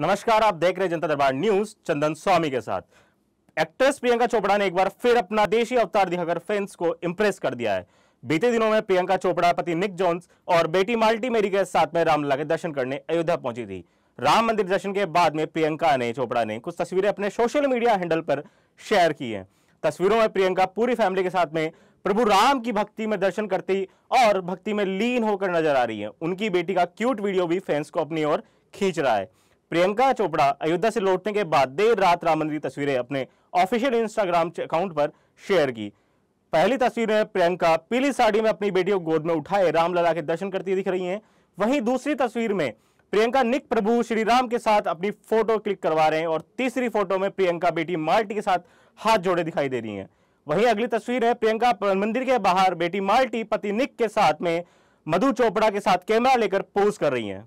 नमस्कार आप देख रहे जनता दरबार न्यूज चंदन स्वामी के साथ एक्ट्रेस प्रियंका चोपड़ा ने एक बार फिर अपना देशी अवतार दिखाकर फैंस को इम्प्रेस कर दिया है बीते दिनों में प्रियंका चोपड़ा पति निक जोन्स और बेटी माल्टी मेरी के साथ में रामलला के दर्शन करने अयोध्या पहुंची थी राम मंदिर दर्शन के बाद में प्रियंका ने चोपड़ा ने कुछ तस्वीरें अपने सोशल मीडिया हैंडल पर शेयर की है तस्वीरों में प्रियंका पूरी फैमिली के साथ में प्रभु राम की भक्ति में दर्शन करती और भक्ति में लीन होकर नजर आ रही है उनकी बेटी का क्यूट वीडियो भी फैंस को अपनी ओर खींच रहा है प्रियंका चोपड़ा अयोध्या से लौटने के बाद देर रात राम मंदिर की तस्वीरें अपने ऑफिशियल इंस्टाग्राम अकाउंट पर शेयर की पहली तस्वीर में प्रियंका पीली साड़ी में अपनी बेटी को गोद में उठाए रामलला के दर्शन करती दिख रही हैं वहीं दूसरी तस्वीर में प्रियंका निक प्रभु श्री राम के साथ अपनी फोटो क्लिक करवा रहे हैं और तीसरी फोटो में प्रियंका बेटी माल्टी के साथ हाथ जोड़े दिखाई दे रही हैं वहीं अगली तस्वीर है प्रियंका मंदिर के बाहर बेटी माल्टी पति निक के साथ में मधु चोपड़ा के साथ कैमरा लेकर पोज कर रही हैं